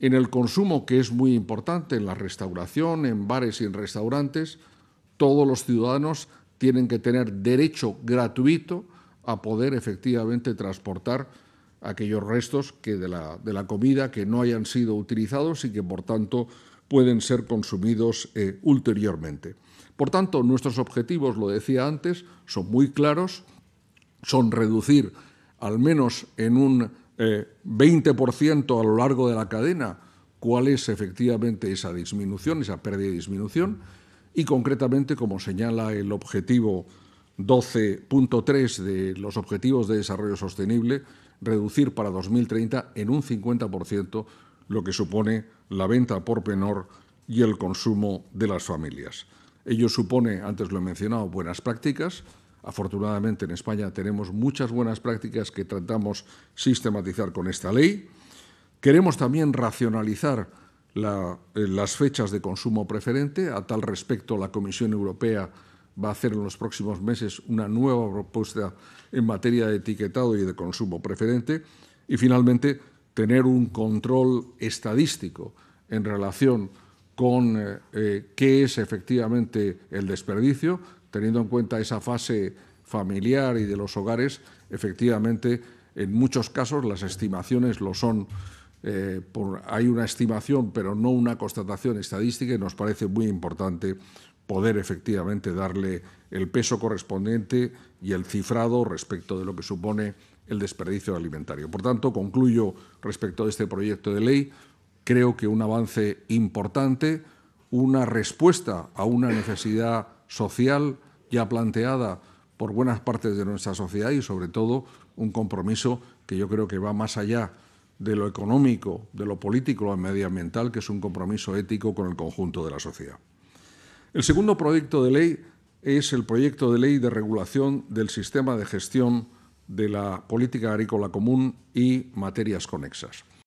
en el consumo, que es muy importante, en la restauración, en bares y en restaurantes, todos los ciudadanos tienen que tener derecho gratuito a poder efectivamente transportar aquellos restos que de, la, de la comida que no hayan sido utilizados y que por tanto pueden ser consumidos eh, ulteriormente. Por tanto, nuestros objetivos, lo decía antes, son muy claros, son reducir al menos en un 20% eh, a lo largo de la cadena cuál es efectivamente esa disminución, esa pérdida de disminución, y concretamente, como señala el objetivo 12.3 de los Objetivos de Desarrollo Sostenible, reducir para 2030 en un 50% lo que supone la venta por menor y el consumo de las familias. Ello supone, antes lo he mencionado, buenas prácticas, Afortunadamente en España tenemos muchas buenas prácticas que tratamos sistematizar con esta ley. Queremos también racionalizar eh, las fechas de consumo preferente. A tal respecto, la Comisión Europea va a hacer en los próximos meses una nueva propuesta en materia de etiquetado y de consumo preferente. Y finalmente, tener un control estadístico en relación con eh, eh, qué es efectivamente el desperdicio, teniendo en cuenta esa fase familiar y de los hogares, efectivamente, en muchos casos las estimaciones lo son. Eh, hay una estimación, pero no una constatación estadística y nos parece muy importante poder efectivamente darle el peso correspondiente y el cifrado respecto de lo que supone el desperdicio alimentario. Por tanto, concluyo respecto de este proyecto de ley. Creo que un avance importante, una respuesta a una necesidad social ya planteada por buenas partes de nuestra sociedad y sobre todo un compromiso que yo creo que va más allá de lo económico, de lo político, lo medioambiental, que es un compromiso ético con el conjunto de la sociedad. El segundo proyecto de ley es el proyecto de ley de regulación del sistema de gestión de la política agrícola común y materias conexas.